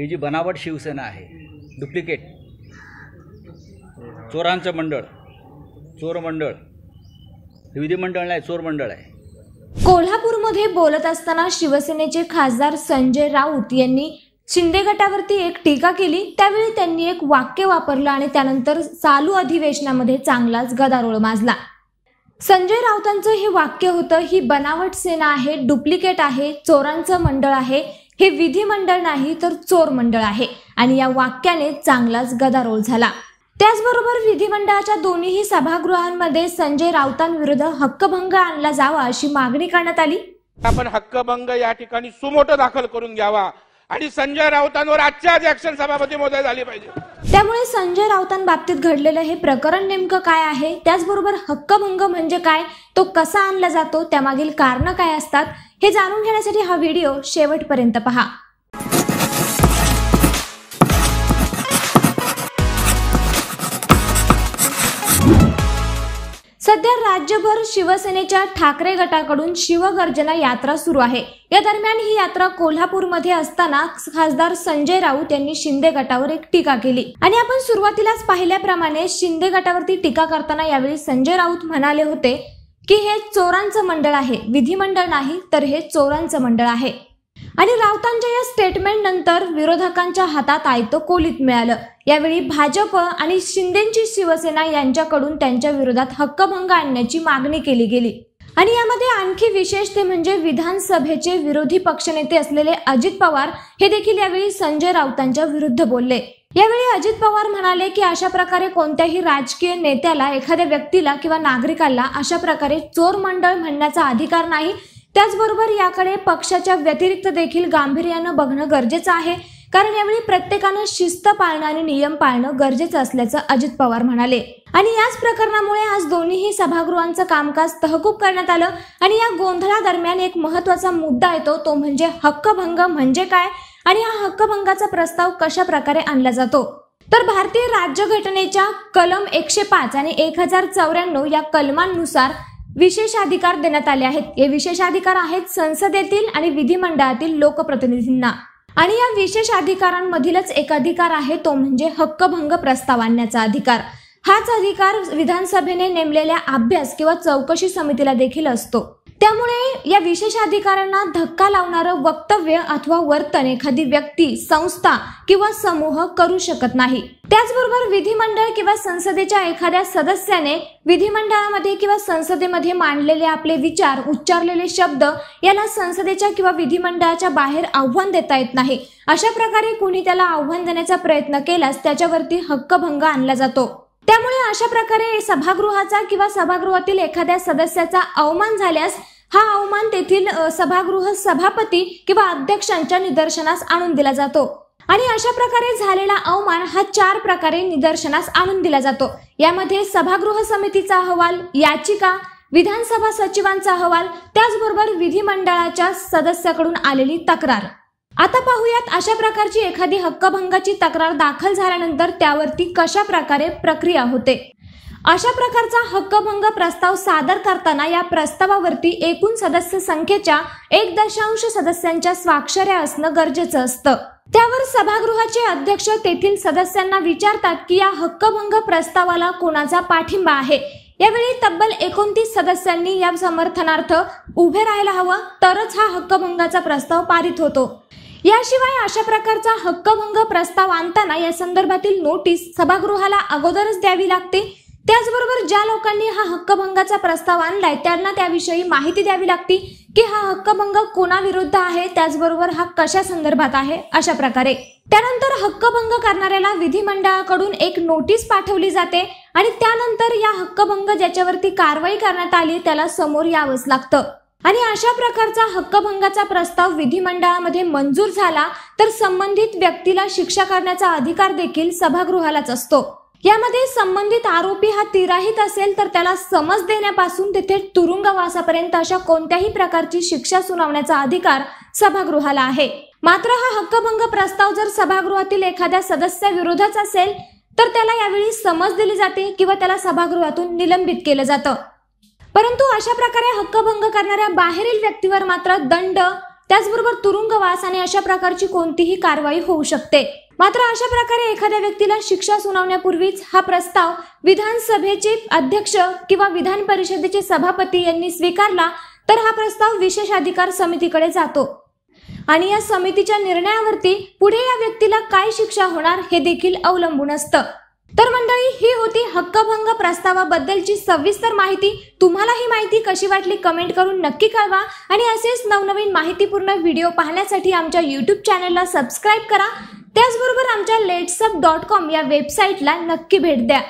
ही जी बनावट शिवसेना आहे डुप्लिकेट चोरांचं मंडळ चोर मंडळ विधिमंडळ नाही चोर मंडळ आहे कोल्हापूरमध्ये बोलत असताना शिवसेनेचे खासदार संजय राऊत यांनी शिंदे गटावरती एक टीका केली त्यावेळी त्यांनी एक वाक्य वापरलं आणि त्यानंतर चालू अधिवेशनामध्ये चांगलाच गदारोळ माजला संजय राऊतांचं हे वाक्य होतं ही बनावट सेना आहे डुप्लिकेट आहे चोरांचं मंडळ आहे हे विधिमंडळ नाही तर चोर मंडळ आहे आणि या वाक्याने चांगलाच गदारोळ झाला त्याचबरोबर विधिमंडळाच्या दोन्हीही सभागृहांमध्ये संजय राऊतांविरुद्ध हक्कभंग आणला जावा अशी मागणी करण्यात आली आपण हक्कभंग या ठिकाणी सुमोट दाखल करून घ्यावा आणि संजय राऊतांवर आजच्या आज ऍक्शन सभापती मोदय झाली पाहिजे त्यामुळे संजय राऊतांबाबतीत घडलेलं हे प्रकरण नेमकं काय आहे त्याचबरोबर हक्कभंग म्हणजे काय तो कसा आणला जातो त्यामागील कारणं काय असतात हे जाणून घेण्यासाठी हा व्हिडिओ शेवटपर्यंत पहा सध्या राज्यभर शिवसेनेच्या ठाकरे गटाकडून शिवगर्जना यात्रा सुरू आहे या दरम्यान ही यात्रा कोल्हापूरमध्ये असताना खासदार संजय राऊत यांनी शिंदे गटावर एक टीका केली आणि आपण सुरुवातीलाच पाहिल्याप्रमाणे शिंदे गटावरती टीका करताना यावेळी संजय राऊत म्हणाले होते की हे चोरांचं मंडळ आहे विधिमंडळ नाही तर हे चोरांचं मंडळ आहे आणि राऊतांच्या या स्टेटमेंटनंतर विरोधकांच्या हातात आयतो कोलीत मिळालं यावेळी भाजप आणि शिंदेची शिवसेना यांच्याकडून त्यांच्या विरोधात हक्कभंग आणण्याची मागणी केली गेली आणि यामध्ये आणखी विशेष ते म्हणजे विधानसभेचे विरोधी पक्षनेते असलेले अजित पवार हे देखील यावेळी संजय राऊतांच्या विरुद्ध बोलले यावेळी अजित पवार म्हणाले की अशा प्रकारे कोणत्याही राजकीय नेत्याला एखाद्या व्यक्तीला किंवा नागरिकाला अशा प्रकारे चोर मंडळ म्हणण्याचा अधिकार नाही त्याचबरोबर याकडे पक्षाच्या व्यतिरिक्त देखील गांभीर्यानं बघणं गरजेचं आहे कारण यावेळी प्रत्येकानं शिस्त पाळणं आणि नियम पाळणं गरजेचं असल्याचं अजित पवार म्हणाले आणि याच प्रकरणामुळे आज दोन्ही सभागृहांचं कामकाज तहकूब करण्यात आलं आणि या गोंधळा दरम्यान एक महत्वाचा मुद्दा येतो तो म्हणजे हक्कभंग म्हणजे काय आणि हा हक्कभंगाचा प्रस्ताव कशा प्रकारे आणला जातो तर भारतीय राज्यघटनेच्या कलम एकशे पाच आणि एक हजार चौऱ्याण्णव या कलमांनुसार विशेष अधिकार देण्यात आले आहेत हे विशेष अधिकार आहेत संसदेतील आणि विधिमंडळातील लोकप्रतिनिधींना आणि या विशेष अधिकारांमधीलच एक अधिकार आहे तो म्हणजे हक्कभंग प्रस्ताव आणण्याचा अधिकार हाच अधिकार विधानसभेने नेमलेल्या अभ्यास किंवा चौकशी समितीला देखील असतो त्यामुळे या विशेष अधिकाऱ्यांना धक्का लावणारं वक्तव्य अथवा वर्तन एखादी व्यक्ती संस्था किंवा समूह करू शकत नाही त्याचबरोबर विधिमंडळ किंवा संसदेच्या एखाद्या सदस्याने विधिमंडळामध्ये किंवा संसदेमध्ये मांडलेले आपले विचार उच्चारलेले शब्द याला संसदेच्या किंवा विधिमंडळाच्या बाहेर आव्हान देता येत नाही अशा प्रकारे कुणी त्याला आव्हान देण्याचा प्रयत्न केल्यास त्याच्यावरती हक्कभंग आणला जातो त्यामुळे अशा प्रकारे सभागृहाचा किंवा सभागृहातील एखाद्या सदस्याचा अवमान झाल्यास हा अवमान तेथील सभागृह सभापती किंवा अध्यक्षांच्या निदर्शनास आणून दिला जातो आणि अशा प्रकारे झालेला अवमान हा चार प्रकारे निदर्शनास आणून दिला जातो यामध्ये सभागृह समितीचा अहवाल याचिका विधानसभा सचिवांचा अहवाल त्याचबरोबर विधिमंडळाच्या सदस्याकडून आलेली तक्रार आता पाहूयात अशा प्रकारची एखादी हक्कभंगाची तक्रार दाखल झाल्यानंतर त्यावरती कशा प्रकारे प्रक्रिया होते अशा प्रकारचा हक्कभंग प्रस्ताव सादर करताना या प्रस्तावावरती एकूण सदस्य संख्येच्या एक दशांश सदस्यांच्या स्वाक्षऱ्या असणं गरजेचं असतं त्यावर सभागृहाचे अध्यक्ष तेथील सदस्यांना विचारतात की या हक्कभंग प्रस्तावाला कोणाचा पाठिंबा आहे यावेळी तब्बल एकोणतीस सदस्यांनी या समर्थनार्थ उभे राहायला हवं तरच हा हक्कभंगाचा प्रस्ताव पारित होतो याशिवाय अशा प्रकारचा हक्कभंग प्रस्ताव आणताना या संदर्भातील नोटीस सभागृहाला अगोदरच द्यावी लागते त्याचबरोबर ज्या लोकांनी हा हक्कभंगाचा प्रस्ताव आणलाय त्यांना त्याविषयी माहिती द्यावी लागती की हा हक्कभंग कोणाविरुद्ध आहे त्याचबरोबर हा कशा संदर्भात आहे अशा प्रकारे त्यानंतर हक्कभंग करणाऱ्याला विधिमंडळाकडून एक नोटीस पाठवली जाते आणि त्यानंतर या हक्कभंग ज्याच्यावरती कारवाई करण्यात आली त्याला समोर यावंच लागतं आणि अशा प्रकारचा हक्कभंगाचा प्रस्ताव विधिमंडळामध्ये मंजूर झाला तर संबंधित व्यक्तीला शिक्षा करण्याचा अधिकार देखील सभागृहालाच असतो यामध्ये संबंधित आरोपी हा तिराहित असेल तर त्याला समज देण्यापासून तेथे तुरुंगवासापर्यंत अशा कोणत्याही प्रकारची शिक्षा सुनावण्याचा अधिकार सभागृहाला आहे मात्र हा हक्कभंग प्रस्ताव जर सभागृहातील एखाद्या सदस्याविरोधाच असेल तर त्याला यावेळी समज दिली जाते किंवा त्याला सभागृहातून निलंबित केलं जातं परंतु अशा प्रकारे हक्कभंग करणाऱ्या बाहेरील व्यक्तीवर मात्र दंड त्याचबरोबर तुरुंगवास आणि अशा प्रकारची कोणतीही कारवाई होऊ शकते मात्र अशा प्रकारे एखाद्या व्यक्तीला शिक्षा सुनावण्यापूर्वीच हा प्रस्ताव विधानसभेचे अध्यक्ष किंवा विधान परिषदेचे सभापती यांनी स्वीकारला तर हा प्रस्ताव विशेष अधिकार समितीकडे जातो आणि या समितीच्या निर्णयावरती पुढे या व्यक्तीला काय शिक्षा होणार हे देखील अवलंबून असतं तर मंडळी ही होती हक्कभंग प्रस्तावाबद्दलची सविस्तर माहिती तुम्हाला ही माहिती कशी वाटली कमेंट करून नक्की कळवा आणि असेच नवनवीन माहितीपूर्ण व्हिडिओ पाहण्यासाठी आमच्या यूट्यूब चॅनलला सबस्क्राईब करा त्याचबरोबर आमच्या लेट्सअप डॉट कॉम या वेबसाईटला नक्की भेट द्या